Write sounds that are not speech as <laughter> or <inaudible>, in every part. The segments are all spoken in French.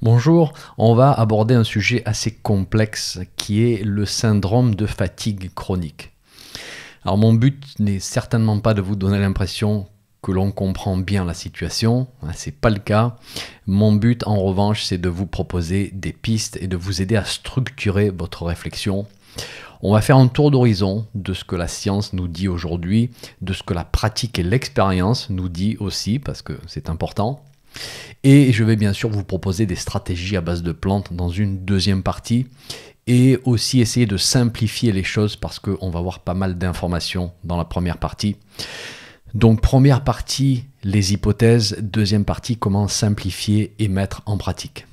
Bonjour, on va aborder un sujet assez complexe qui est le syndrome de fatigue chronique. Alors mon but n'est certainement pas de vous donner l'impression que l'on comprend bien la situation, n'est hein, pas le cas. Mon but en revanche, c'est de vous proposer des pistes et de vous aider à structurer votre réflexion. On va faire un tour d'horizon de ce que la science nous dit aujourd'hui, de ce que la pratique et l'expérience nous dit aussi parce que c'est important. Et je vais bien sûr vous proposer des stratégies à base de plantes dans une deuxième partie et aussi essayer de simplifier les choses parce qu'on va voir pas mal d'informations dans la première partie. Donc première partie, les hypothèses, deuxième partie, comment simplifier et mettre en pratique.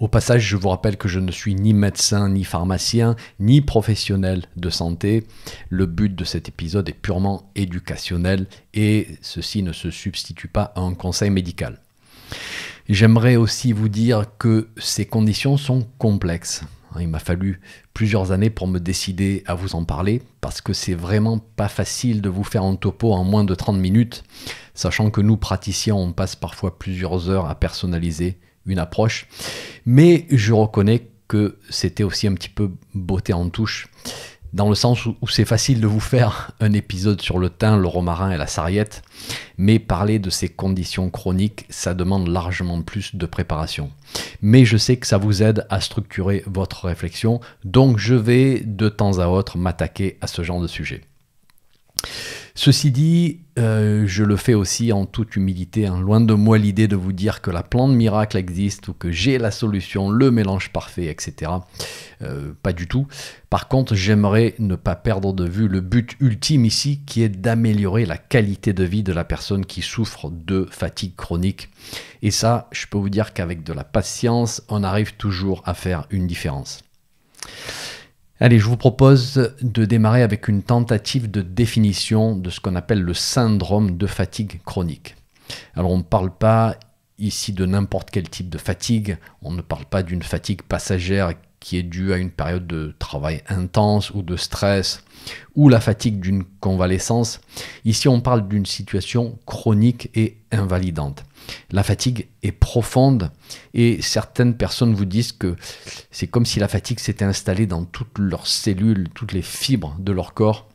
Au passage, je vous rappelle que je ne suis ni médecin, ni pharmacien, ni professionnel de santé. Le but de cet épisode est purement éducationnel et ceci ne se substitue pas à un conseil médical. J'aimerais aussi vous dire que ces conditions sont complexes. Hein, il m'a fallu plusieurs années pour me décider à vous en parler parce que c'est vraiment pas facile de vous faire un topo en moins de 30 minutes, sachant que nous praticiens, on passe parfois plusieurs heures à personnaliser une approche. Mais je reconnais que c'était aussi un petit peu beauté en touche, dans le sens où, c'est facile de vous faire un épisode sur le thym, le romarin et la sarriette, mais parler de ces conditions chroniques, ça demande largement plus de préparation. Mais je sais que ça vous aide à structurer votre réflexion, donc je vais de temps à autre m'attaquer à ce genre de sujet. Ceci dit, euh, je le fais aussi en toute humilité, hein. loin de moi l'idée de vous dire que la plante miracle existe ou que j'ai la solution, le mélange parfait, etc. Euh, pas du tout. Par contre, j'aimerais ne pas perdre de vue le but ultime ici qui est d'améliorer la qualité de vie de la personne qui souffre de fatigue chronique. Et ça, je peux vous dire qu'avec de la patience, on arrive toujours à faire une différence. Allez, je vous propose de démarrer avec une tentative de définition de ce qu'on appelle le syndrome de fatigue chronique. Alors on ne parle pas ici de n'importe quel type de fatigue, on ne parle pas d'une fatigue passagère qui est due à une période de travail intense ou de stress ou la fatigue d'une convalescence. Ici, on parle d'une situation chronique et invalidante. La fatigue est profonde et certaines personnes vous disent que c'est comme si la fatigue s'était installée dans toutes leurs cellules, toutes les fibres de leur corps.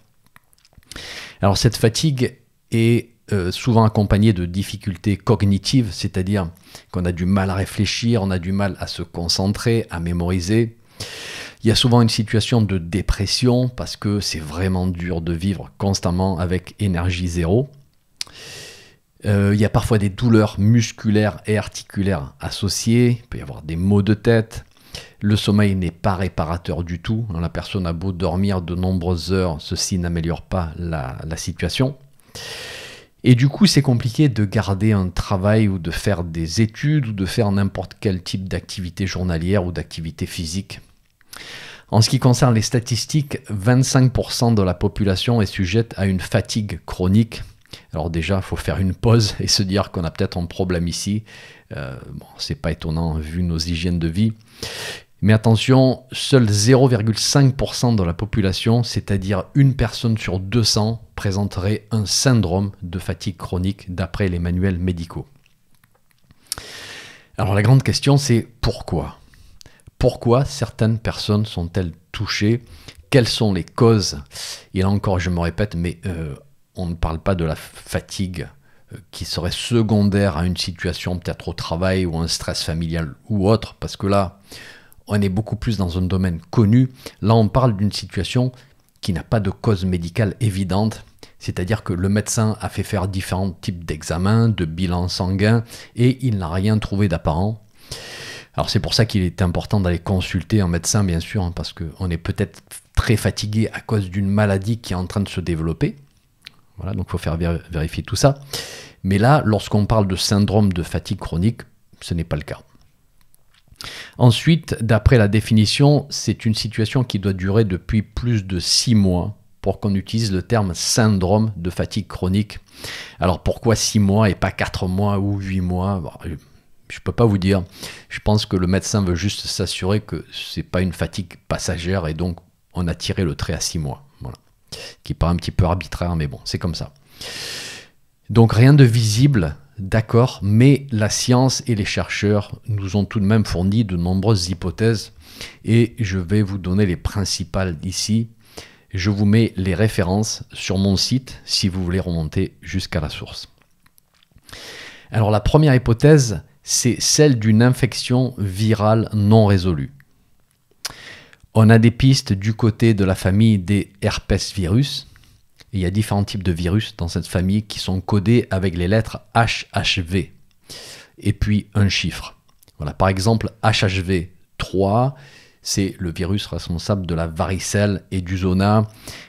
Alors cette fatigue est euh, souvent accompagnée de difficultés cognitives, c'est-à-dire qu'on a du mal à réfléchir, on a du mal à se concentrer, à mémoriser, il y a souvent une situation de dépression parce que c'est vraiment dur de vivre constamment avec énergie zéro. Euh, il y a parfois des douleurs musculaires et articulaires associées, il peut y avoir des maux de tête. Le sommeil n'est pas réparateur du tout. La personne a beau dormir de nombreuses heures, ceci n'améliore pas la situation. Et du coup, c'est compliqué de garder un travail ou de faire des études ou de faire n'importe quel type d'activité journalière ou d'activité physique en ce qui concerne les statistiques, 25% de la population est sujette à une fatigue chronique. Alors déjà, il faut faire une pause et se dire qu'on a peut-être un problème ici. Euh, bon, c'est pas étonnant vu nos hygiènes de vie. Mais attention, seul 0,5% de la population, c'est-à-dire une personne sur 200, présenterait un syndrome de fatigue chronique d'après les manuels médicaux. Alors la grande question c'est pourquoi pourquoi certaines personnes sont-elles touchées Quelles sont les causes Et là encore, je me répète, mais euh, on ne parle pas de la fatigue euh, qui serait secondaire à une situation peut-être au travail ou un stress familial ou autre, parce que là, on est beaucoup plus dans un domaine connu. Là, on parle d'une situation qui n'a pas de cause médicale évidente, c'est-à-dire que le médecin a fait faire différents types d'examens, de bilans sanguins, et il n'a rien trouvé d'apparent. Alors c'est pour ça qu'il est important d'aller consulter un médecin, bien sûr, hein, parce qu'on est peut-être très fatigué à cause d'une maladie qui est en train de se développer. Voilà, donc il faut faire vérifier tout ça. Mais là, lorsqu'on parle de syndrome de fatigue chronique, ce n'est pas le cas. Ensuite, d'après la définition, c'est une situation qui doit durer depuis plus de 6 mois pour qu'on utilise le terme syndrome de fatigue chronique. Alors pourquoi 6 mois et pas 4 mois ou 8 mois je peux pas vous dire. Je pense que le médecin veut juste s'assurer que c'est pas une fatigue passagère et donc on a tiré le trait à 6 mois. Voilà. Qui paraît un petit peu arbitraire, mais bon, c'est comme ça. Donc rien de visible, d'accord, mais la science et les chercheurs nous ont tout de même fourni de nombreuses hypothèses et je vais vous donner les principales ici. Je vous mets les références sur mon site si vous voulez remonter jusqu'à la source. Alors la première hypothèse, c'est celle d'une infection virale non résolue. On a des pistes du côté de la famille des herpes virus. Il y a différents types de virus dans cette famille qui sont codés avec les lettres HHV et puis un chiffre. par exemple, HHV 3, c'est le virus responsable de la varicelle et du zona.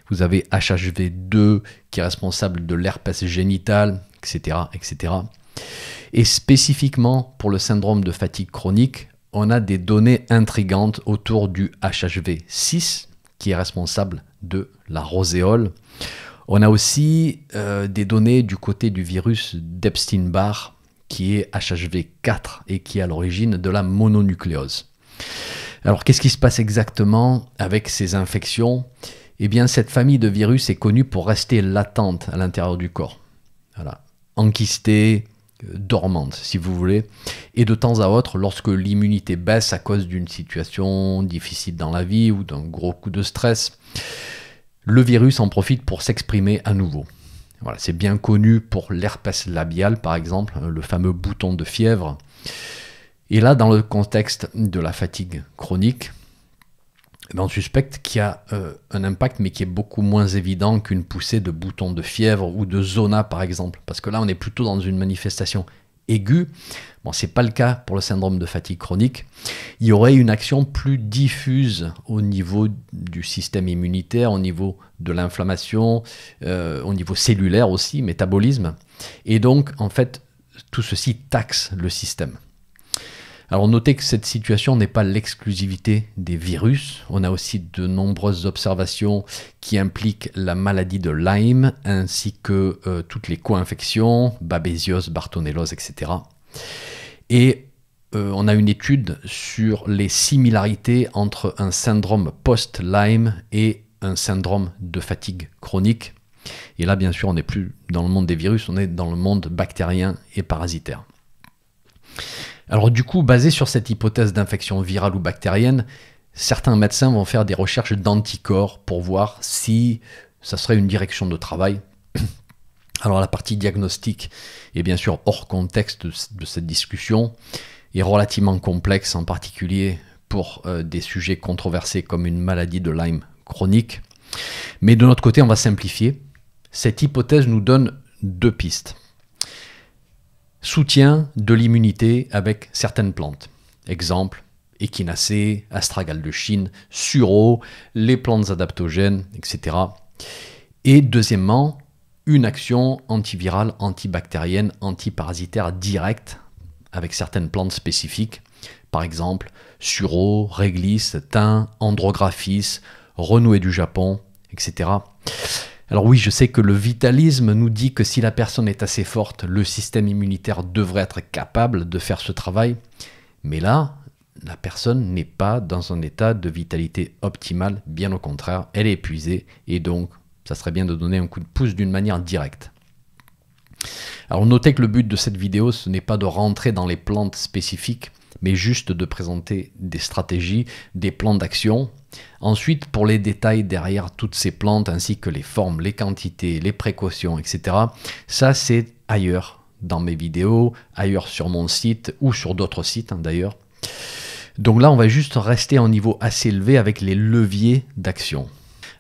Vous avez HHV2 qui est responsable de l'herpès génital, etc., etc. Et spécifiquement pour le syndrome de fatigue chronique, on a des données intrigantes autour du HHV6 qui est responsable de la roséole. On a aussi euh, des données du côté du virus d'Epstein-Barr qui est HHV4 et qui est à l'origine de la mononucléose. Alors qu'est-ce qui se passe exactement avec ces infections Eh bien cette famille de virus est connue pour rester latente à l'intérieur du corps. Voilà. Enquistée, dormante, si vous voulez. Et de temps à autre, lorsque l'immunité baisse à cause d'une situation difficile dans la vie ou d'un gros coup de stress, le virus en profite pour s'exprimer à nouveau. c'est bien connu pour l'herpès labial, par exemple, le fameux bouton de fièvre. Et là, dans le contexte de la fatigue chronique, on suspecte qu'il y a euh, un impact mais qui est beaucoup moins évident qu'une poussée de boutons de fièvre ou de zona par exemple. Parce que là on est plutôt dans une manifestation aiguë. Bon, n'est pas le cas pour le syndrome de fatigue chronique. Il y aurait une action plus diffuse au niveau du système immunitaire, au niveau de l'inflammation, euh, au niveau cellulaire aussi, métabolisme. Et donc en fait tout ceci taxe le système. Alors notez que cette situation n'est pas l'exclusivité des virus. On a aussi de nombreuses observations qui impliquent la maladie de Lyme ainsi que euh, toutes les co-infections, babésiose, bartonellose, etc. Et euh, on a une étude sur les similarités entre un syndrome post-Lyme et un syndrome de fatigue chronique. Et là, bien sûr, on n'est plus dans le monde des virus, on est dans le monde bactérien et parasitaire. Alors du coup, basé sur cette hypothèse d'infection virale ou bactérienne, certains médecins vont faire des recherches d'anticorps pour voir si ça serait une direction de travail. <clears throat> Alors la partie diagnostique est bien sûr hors contexte de cette discussion, est relativement complexe, en particulier pour euh, des sujets controversés comme une maladie de Lyme chronique. Mais de notre côté, on va simplifier. Cette hypothèse nous donne deux pistes soutien de l'immunité avec certaines plantes. Exemple, échinacée, astragal de Chine, sureau, les plantes adaptogènes, etc. Et deuxièmement, une action antivirale, antibactérienne, antiparasitaire directe avec certaines plantes spécifiques, par exemple sureau, réglisse, thym, andrographis, renouée du Japon, etc. Alors oui, je sais que le vitalisme nous dit que si la personne est assez forte, le système immunitaire devrait être capable de faire ce travail. Mais là, la personne n'est pas dans un état de vitalité optimale, bien au contraire, elle est épuisée et donc ça serait bien de donner un coup de pouce d'une manière directe. Alors notez que le but de cette vidéo, ce n'est pas de rentrer dans les plantes spécifiques, mais juste de présenter des stratégies, des plans d'action. Ensuite, pour les détails derrière toutes ces plantes, ainsi que les formes, les quantités, les précautions, etc., ça c'est ailleurs dans mes vidéos, ailleurs sur mon site ou sur d'autres sites hein, d'ailleurs. Donc là, on va juste rester en niveau assez élevé avec les leviers d'action.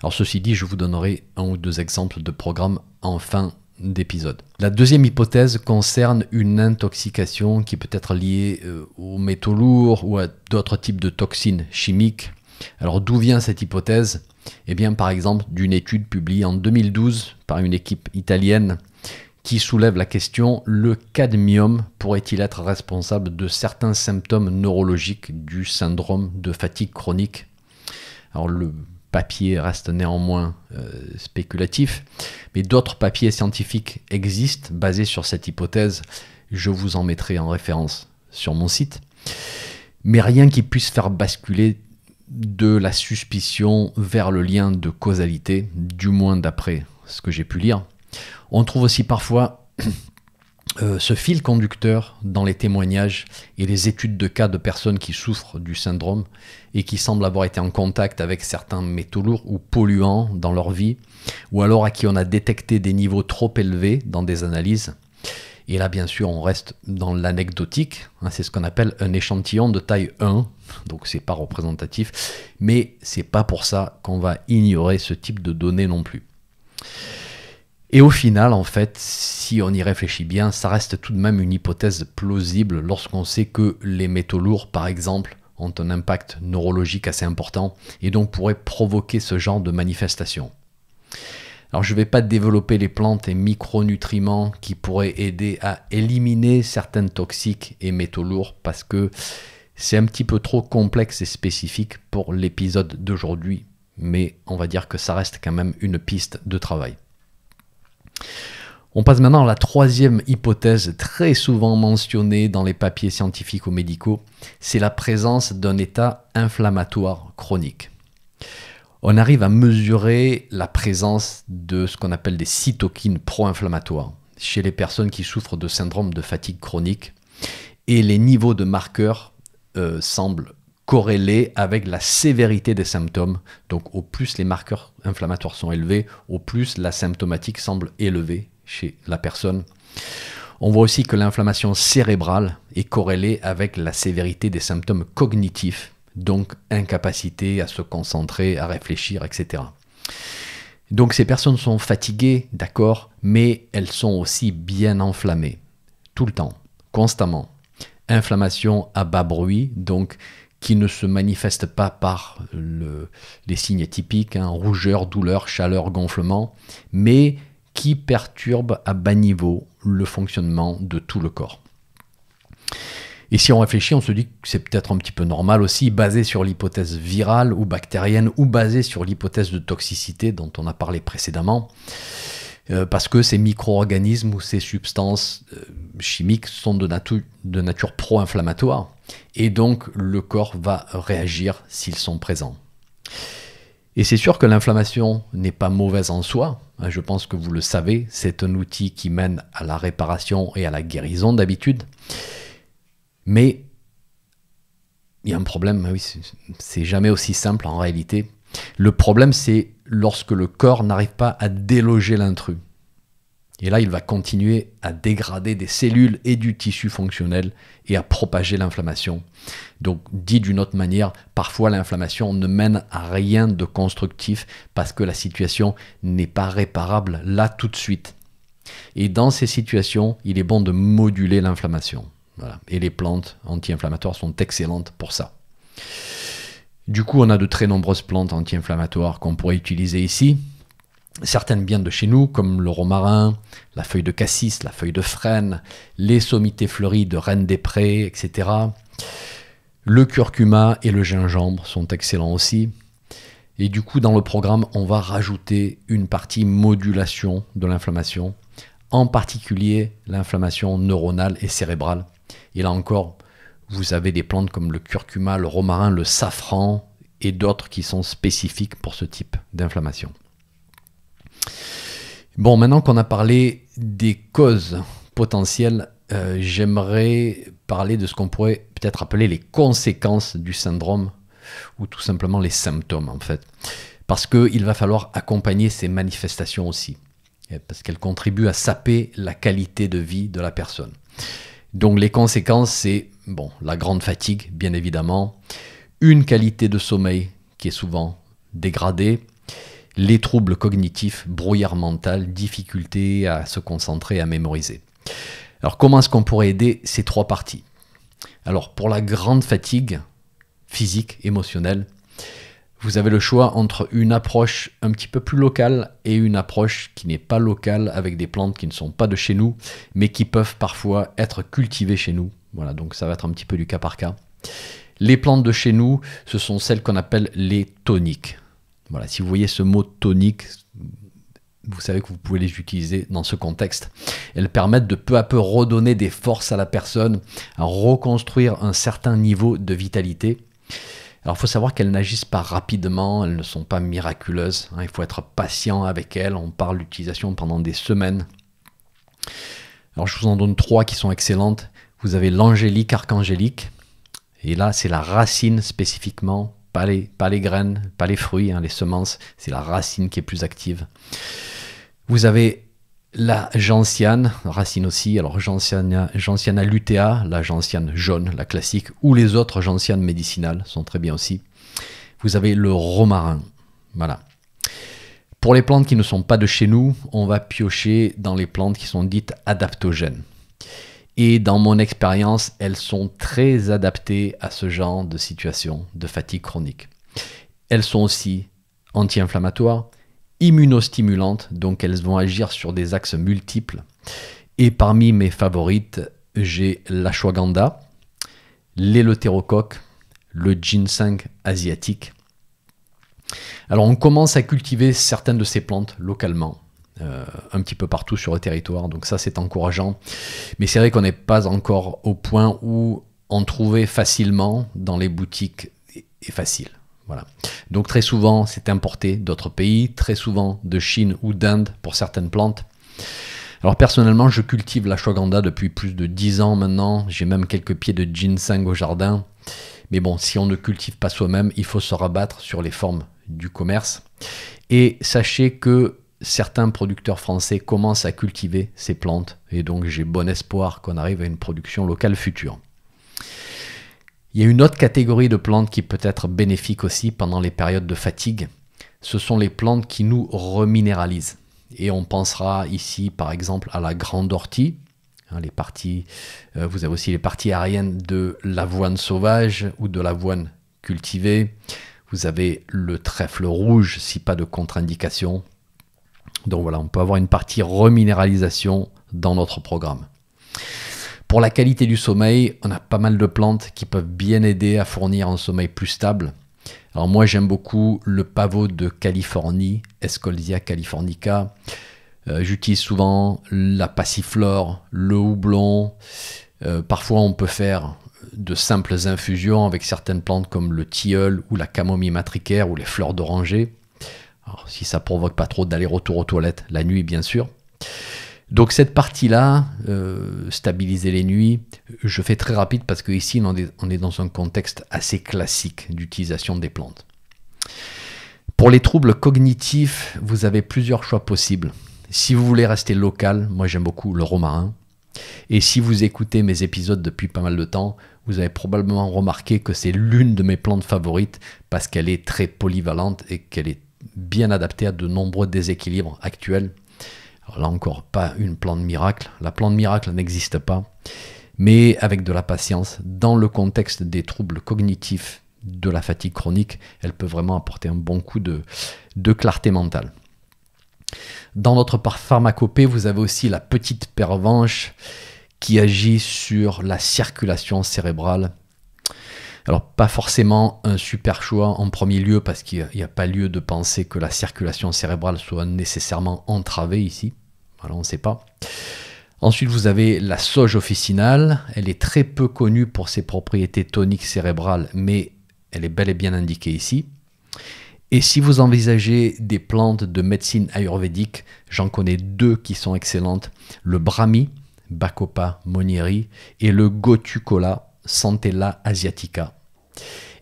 Alors ceci dit, je vous donnerai un ou deux exemples de programmes en fin d'épisodes. La deuxième hypothèse concerne une intoxication qui peut être liée euh, aux métaux lourds ou à d'autres types de toxines chimiques. Alors d'où vient cette hypothèse Eh bien par exemple d'une étude publiée en 2012 par une équipe italienne qui soulève la question le cadmium pourrait-il être responsable de certains symptômes neurologiques du syndrome de fatigue chronique Alors le papier reste néanmoins euh, spéculatif, mais d'autres papiers scientifiques existent basés sur cette hypothèse. Je vous en mettrai en référence sur mon site. Mais rien qui puisse faire basculer de la suspicion vers le lien de causalité, du moins d'après ce que j'ai pu lire. On trouve aussi parfois euh, ce fil conducteur dans les témoignages et les études de cas de personnes qui souffrent du syndrome et qui semblent avoir été en contact avec certains métaux lourds ou polluants dans leur vie, ou alors à qui on a détecté des niveaux trop élevés dans des analyses. Et là, bien sûr, on reste dans l'anecdotique, hein, c'est ce qu'on appelle un échantillon de taille 1, donc c'est pas représentatif, mais c'est pas pour ça qu'on va ignorer ce type de données non plus. Et au final, en fait, si on y réfléchit bien, ça reste tout de même une hypothèse plausible lorsqu'on sait que les métaux lourds, par exemple, ont un impact neurologique assez important et donc pourraient provoquer ce genre de manifestation. Alors je ne vais pas développer les plantes et micronutriments qui pourraient aider à éliminer certaines toxiques et métaux lourds parce que c'est un petit peu trop complexe et spécifique pour l'épisode d'aujourd'hui, mais on va dire que ça reste quand même une piste de travail. On passe maintenant à la troisième hypothèse très souvent mentionnée dans les papiers scientifiques ou médicaux, c'est la présence d'un état inflammatoire chronique. On arrive à mesurer la présence de ce qu'on appelle des cytokines pro-inflammatoires chez les personnes qui souffrent de syndrome de fatigue chronique et les niveaux de marqueurs euh, semblent corrélée avec la sévérité des symptômes. Donc au plus les marqueurs inflammatoires sont élevés, au plus la symptomatique semble élevée chez la personne. On voit aussi que l'inflammation cérébrale est corrélée avec la sévérité des symptômes cognitifs, donc incapacité à se concentrer, à réfléchir, etc. Donc ces personnes sont fatiguées, d'accord, mais elles sont aussi bien enflammées, tout le temps, constamment. Inflammation à bas bruit, donc qui ne se manifeste pas par les signes typiques, hein, rougeur, douleur, chaleur, gonflement, mais qui perturbe à bas niveau le fonctionnement de tout le corps. Et si on réfléchit, on se dit que c'est peut-être un petit peu normal aussi, basé sur l'hypothèse virale ou bactérienne, ou basé sur l'hypothèse de toxicité dont on a parlé précédemment. Euh, parce que ces micro-organismes ou ces substances euh, chimiques sont de, nature pro-inflammatoire, et donc le corps va réagir s'ils sont présents. Et c'est sûr que l'inflammation n'est pas mauvaise en soi, hein, je pense que vous le savez, c'est un outil qui mène à la réparation et à la guérison d'habitude, mais il y a un problème, ah c'est jamais aussi simple en réalité le problème, c'est lorsque le corps n'arrive pas à déloger l'intrus. Et là, il va continuer à dégrader des cellules et du tissu fonctionnel et à propager l'inflammation. Donc, dit d'une autre manière, parfois l'inflammation ne mène à rien de constructif parce que la situation n'est pas réparable là tout de suite. Et dans ces situations, il est bon de moduler l'inflammation. Et les plantes anti-inflammatoires sont excellentes pour ça. Du coup, on a de très nombreuses plantes anti-inflammatoires qu'on pourrait utiliser ici. Certaines bien de chez nous, comme le romarin, la feuille de cassis, la feuille de frêne, les sommités fleuries de Reine des Prés, etc. Le curcuma et le gingembre sont excellents aussi. Et du coup, dans le programme, on va rajouter une partie modulation de l'inflammation, en particulier l'inflammation neuronale et cérébrale. Et là encore, vous avez des plantes comme le curcuma, le romarin, le safran et d'autres qui sont spécifiques pour ce type d'inflammation. Bon, maintenant qu'on a parlé des causes potentielles, euh, j'aimerais parler de ce qu'on pourrait peut-être appeler les conséquences du syndrome ou tout simplement les symptômes en fait. Parce qu'il va falloir accompagner ces manifestations aussi, parce qu'elles contribuent à saper la qualité de vie de la personne. Donc les conséquences, c'est bon, la grande fatigue, bien évidemment, une qualité de sommeil qui est souvent dégradée, les troubles cognitifs, brouillard mental, difficulté à se concentrer, à mémoriser. Alors comment est-ce qu'on pourrait aider ces trois parties Alors pour la grande fatigue physique, émotionnelle, vous avez le choix entre une approche un petit peu plus locale et une approche qui n'est pas locale avec des plantes qui ne sont pas de chez nous, mais qui peuvent parfois être cultivées chez nous. Voilà, donc ça va être un petit peu du cas par cas. Les plantes de chez nous, ce sont celles qu'on appelle les toniques. Voilà, si vous voyez ce mot tonique, vous savez que vous pouvez les utiliser dans ce contexte. Elles permettent de peu à peu redonner des forces à la personne, à reconstruire un certain niveau de vitalité. Alors, il faut savoir qu'elles n'agissent pas rapidement, elles ne sont pas miraculeuses. Hein. il faut être patient avec elles. On parle d'utilisation pendant des semaines. Alors, je vous en donne trois qui sont excellentes. Vous avez l'angélique archangélique. Et là, c'est la racine spécifiquement, pas les, graines, pas les fruits, hein, les semences. C'est la racine qui est plus active. Vous avez la gentiane, racine aussi, alors gentiana, gentiana lutea, la gentiane jaune, la classique, ou les autres gentianes médicinales sont très bien aussi. Vous avez le romarin, voilà. Pour les plantes qui ne sont pas de chez nous, on va piocher dans les plantes qui sont dites adaptogènes. Et dans mon expérience, elles sont très adaptées à ce genre de situation de fatigue chronique. Elles sont aussi anti-inflammatoires, immunostimulantes, donc elles vont agir sur des axes multiples. Et parmi mes favorites, j'ai l'ashwagandha, l'éleutérocoque, le ginseng asiatique. Alors on commence à cultiver certaines de ces plantes localement. Euh, un petit peu partout sur le territoire, donc ça c'est encourageant. Mais c'est vrai qu'on n'est pas encore au point où on trouver facilement dans les boutiques est facile. Donc très souvent, c'est importé d'autres pays, très souvent de Chine ou d'Inde pour certaines plantes. Alors personnellement, je cultive la shoganda depuis plus de 10 ans maintenant. J'ai même quelques pieds de ginseng au jardin. Mais bon, si on ne cultive pas soi-même, il faut se rabattre sur les formes du commerce. Et sachez que certains producteurs français commencent à cultiver ces plantes. Et donc j'ai bon espoir qu'on arrive à une production locale future. Il y a une autre catégorie de plantes qui peut être bénéfique aussi pendant les périodes de fatigue. Ce sont les plantes qui nous reminéralisent. Et on pensera ici par exemple à la grande ortie. Hein, les parties, euh, vous avez aussi les parties aériennes de l'avoine sauvage ou de l'avoine cultivée. Vous avez le trèfle rouge si pas de contre-indication. Donc voilà, on peut avoir une partie reminéralisation dans notre programme. Pour la qualité du sommeil, on a pas mal de plantes qui peuvent bien aider à fournir un sommeil plus stable. Alors moi j'aime beaucoup le pavot de Californie, Escolzia californica. Euh, j'utilise souvent la passiflore, le houblon. Euh, parfois on peut faire de simples infusions avec certaines plantes comme le tilleul ou la camomille matricaire ou les fleurs d'oranger. si ça provoque pas trop d'aller-retour aux toilettes la nuit bien sûr. Donc cette partie-là, euh, stabiliser les nuits, je fais très rapide parce qu'ici ici on est dans un contexte assez classique d'utilisation des plantes. Pour les troubles cognitifs, vous avez plusieurs choix possibles. Si vous voulez rester local, moi j'aime beaucoup le romarin. Et si vous écoutez mes épisodes depuis pas mal de temps, vous avez probablement remarqué que c'est l'une de mes plantes favorites parce qu'elle est très polyvalente et qu'elle est bien adaptée à de nombreux déséquilibres actuels là encore, pas une plante miracle. La plante miracle n'existe pas. Mais avec de la patience, dans le contexte des troubles cognitifs, de la fatigue chronique, elle peut vraiment apporter un bon coup de, de clarté mentale. Dans notre pharmacopée, vous avez aussi la petite pervenche qui agit sur la circulation cérébrale alors pas forcément un super choix en premier lieu parce qu'il n'y a, pas lieu de penser que la circulation cérébrale soit nécessairement entravée ici. Voilà, on ne sait pas. Ensuite, vous avez la soja officinale. Elle est très peu connue pour ses propriétés toniques cérébrales, mais elle est bel et bien indiquée ici. Et si vous envisagez des plantes de médecine ayurvédique, j'en connais deux qui sont excellentes le brahmi, Bacopa monieri, et le gotucola, Santella asiatica.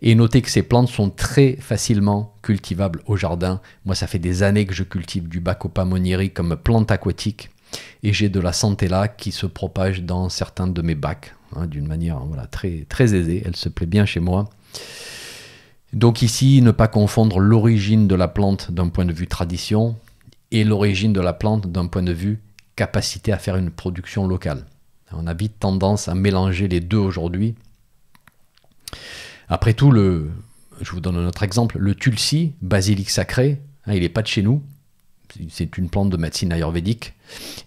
Et notez que ces plantes sont très facilement cultivables au jardin. Moi, ça fait des années que je cultive du Bacopa monieri comme plante aquatique. Et j'ai de la Santella qui se propage dans certains de mes bacs, hein, d'une manière très, très aisée. Elle se plaît bien chez moi. Donc ici, ne pas confondre l'origine de la plante d'un point de vue tradition et l'origine de la plante d'un point de vue capacité à faire une production locale. On a vite tendance à mélanger les deux aujourd'hui. Après tout, le, je vous donne un autre exemple, le tulsi, basilic sacré, hein, il n'est pas de chez nous, c'est une plante de médecine ayurvédique,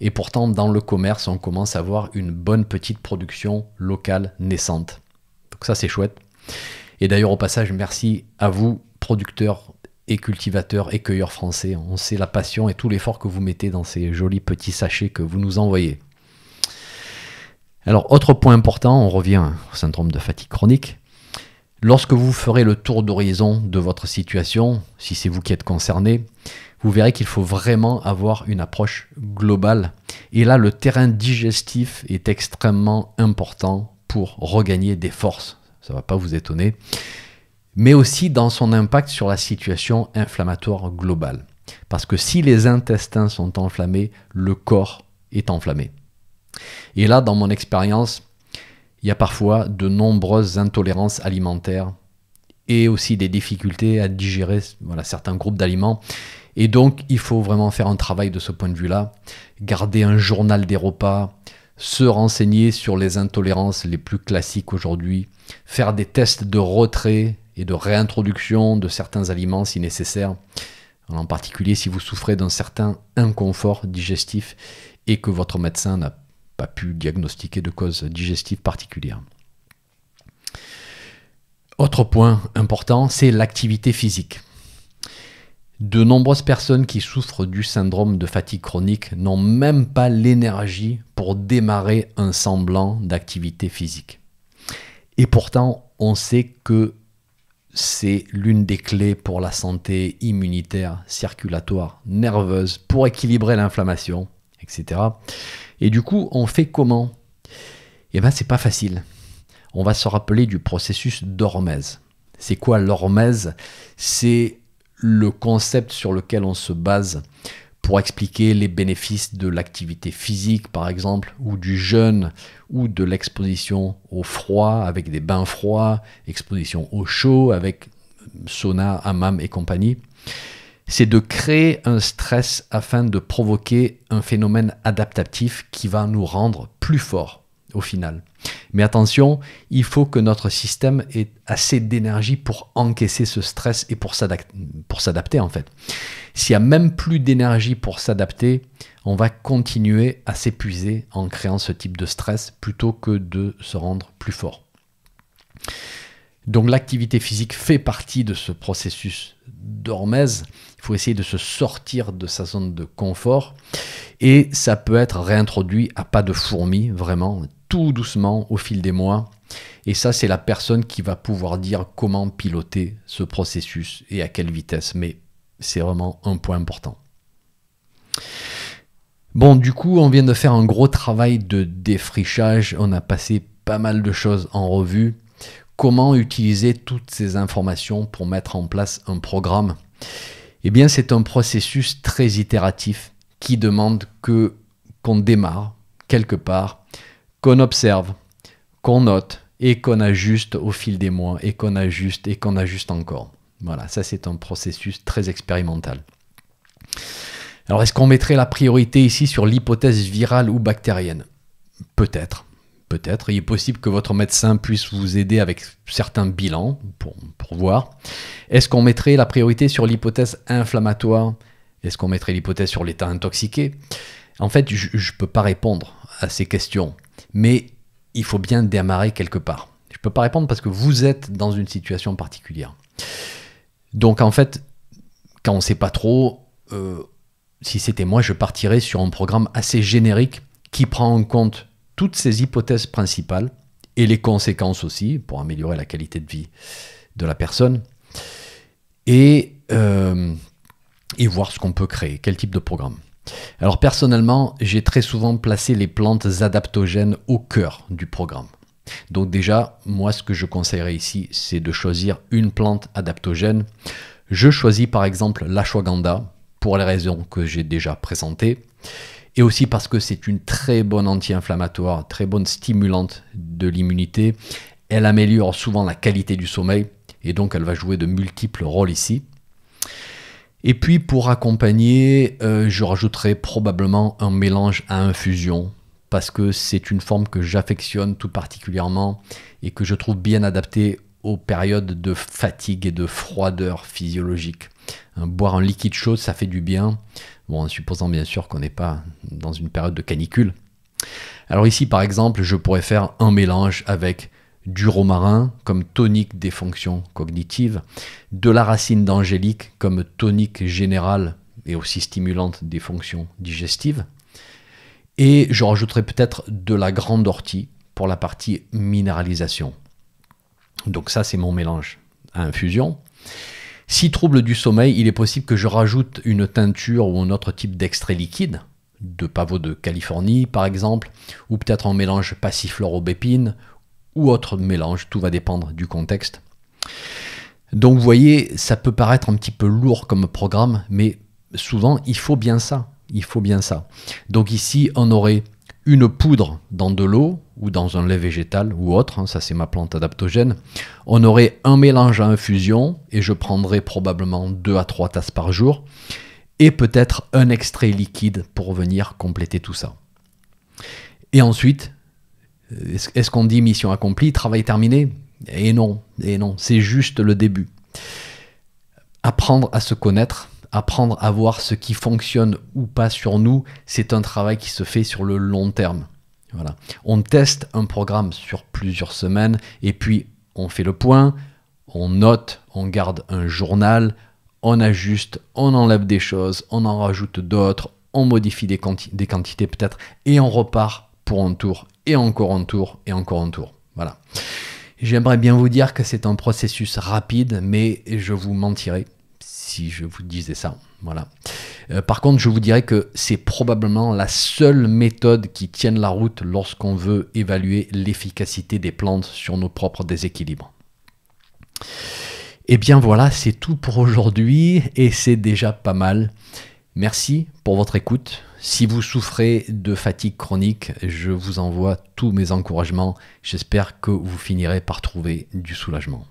et pourtant dans le commerce, on commence à voir une bonne petite production locale naissante. Donc ça c'est chouette. Et d'ailleurs au passage, merci à vous, producteurs et cultivateurs et cueilleurs français, on sait la passion et tout l'effort que vous mettez dans ces jolis petits sachets que vous nous envoyez. Alors, autre point important, on revient au syndrome de fatigue chronique. Lorsque vous ferez le tour d'horizon de votre situation, si c'est vous qui êtes concerné, vous verrez qu'il faut vraiment avoir une approche globale. Et là, le terrain digestif est extrêmement important pour regagner des forces. Ça ne va pas vous étonner. Mais aussi dans son impact sur la situation inflammatoire globale. Parce que si les intestins sont enflammés, le corps est enflammé. Et là, dans mon expérience, il y a parfois de nombreuses intolérances alimentaires et aussi des difficultés à digérer voilà, certains groupes d'aliments. Et donc, il faut vraiment faire un travail de ce point de vue-là, garder un journal des repas, se renseigner sur les intolérances les plus classiques aujourd'hui, faire des tests de retrait et de réintroduction de certains aliments si nécessaire, en particulier si vous souffrez d'un certain inconfort digestif et que votre médecin n'a pas pu diagnostiquer de cause digestive particulière. Autre point important, c'est l'activité physique. De nombreuses personnes qui souffrent du syndrome de fatigue chronique n'ont même pas l'énergie pour démarrer un semblant d'activité physique. Et pourtant, on sait que c'est l'une des clés pour la santé immunitaire, circulatoire, nerveuse, pour équilibrer l'inflammation, etc. Et du coup, on fait comment Eh bien, c'est pas facile. On va se rappeler du processus d'hormèse. C'est quoi l'hormèse C'est le concept sur lequel on se base pour expliquer les bénéfices de l'activité physique, par exemple, ou du jeûne, ou de l'exposition au froid avec des bains froids, exposition au chaud avec sauna, hammam et compagnie c'est de créer un stress afin de provoquer un phénomène adaptatif qui va nous rendre plus forts au final. Mais attention, il faut que notre système ait assez d'énergie pour encaisser ce stress et pour s'adapter en fait. S'il n'y a même plus d'énergie pour s'adapter, on va continuer à s'épuiser en créant ce type de stress plutôt que de se rendre plus fort. Donc l'activité physique fait partie de ce processus Dormez. Il faut essayer de se sortir de sa zone de confort. Et ça peut être réintroduit à pas de fourmi, vraiment, tout doucement au fil des mois. Et ça, c'est la personne qui va pouvoir dire comment piloter ce processus et à quelle vitesse. Mais c'est vraiment un point important. Bon, du coup, on vient de faire un gros travail de défrichage. On a passé pas mal de choses en revue. Comment utiliser toutes ces informations pour mettre en place un programme Eh bien, c'est un processus très itératif qui demande que qu'on démarre quelque part, qu'on observe, qu'on note et qu'on ajuste au fil des mois et qu'on ajuste et qu'on ajuste encore. Voilà, ça c'est un processus très expérimental. Alors est-ce qu'on mettrait la priorité ici sur l'hypothèse virale ou bactérienne Peut-être, peut-être. Il est possible que votre médecin puisse vous aider avec certains bilans pour, pour voir. Est-ce qu'on mettrait la priorité sur l'hypothèse inflammatoire Est-ce qu'on mettrait l'hypothèse sur l'état intoxiqué En fait, je ne peux pas répondre à ces questions, mais il faut bien démarrer quelque part. Je ne peux pas répondre parce que vous êtes dans une situation particulière. Donc en fait, quand on ne sait pas trop, euh, si c'était moi, je partirais sur un programme assez générique qui prend en compte toutes ces hypothèses principales et les conséquences aussi pour améliorer la qualité de vie de la personne et, euh, et voir ce qu'on peut créer, quel type de programme. Alors personnellement, j'ai très souvent placé les plantes adaptogènes au cœur du programme. Donc déjà, moi ce que je conseillerais ici, c'est de choisir une plante adaptogène. Je choisis par exemple l'ashwagandha pour les raisons que j'ai déjà présentées et aussi parce que c'est une très bonne anti-inflammatoire, très bonne stimulante de l'immunité. Elle améliore souvent la qualité du sommeil et donc elle va jouer de multiples rôles ici. Et puis pour accompagner, euh, je rajouterai probablement un mélange à infusion parce que c'est une forme que j'affectionne tout particulièrement et que je trouve bien adaptée aux périodes de fatigue et de froideur physiologique. Hein, boire un liquide chaud, ça fait du bien. Bon, en supposant bien sûr qu'on n'est pas dans une période de canicule. Alors ici, par exemple, je pourrais faire un mélange avec du romarin comme tonique des fonctions cognitives, de la racine d'angélique comme tonique générale et aussi stimulante des fonctions digestives, et je rajouterai peut-être de la grande ortie pour la partie minéralisation. Donc ça, c'est mon mélange à infusion. Si trouble du sommeil, il est possible que je rajoute une teinture ou un autre type d'extrait liquide, de pavot de Californie par exemple, ou peut-être un mélange passiflore-aubépine, ou autre mélange, tout va dépendre du contexte. Donc vous voyez, ça peut paraître un petit peu lourd comme programme, mais souvent il faut bien ça. Il faut bien ça. Donc ici, on aurait une poudre dans de l'eau ou dans un lait végétal ou autre, hein, ça c'est ma plante adaptogène, on aurait un mélange à infusion et je prendrais probablement deux à trois tasses par jour et peut-être un extrait liquide pour venir compléter tout ça. Et ensuite, est-ce qu'on dit mission accomplie, travail terminé Et eh non, et eh non, c'est juste le début. Apprendre à se connaître, apprendre à voir ce qui fonctionne ou pas sur nous, c'est un travail qui se fait sur le long terme. Voilà. On teste un programme sur plusieurs semaines et puis on fait le point, on note, on garde un journal, on ajuste, on enlève des choses, on en rajoute d'autres, on modifie des, quantités peut-être et on repart pour un tour et encore un tour et encore un tour. Voilà. J'aimerais bien vous dire que c'est un processus rapide, mais je vous mentirai si je vous disais ça. Voilà. Euh, par contre, je vous dirais que c'est probablement la seule méthode qui tienne la route lorsqu'on veut évaluer l'efficacité des plantes sur nos propres déséquilibres. Et eh bien voilà, c'est tout pour aujourd'hui et c'est déjà pas mal. Merci pour votre écoute. Si vous souffrez de fatigue chronique, je vous envoie tous mes encouragements. J'espère que vous finirez par trouver du soulagement.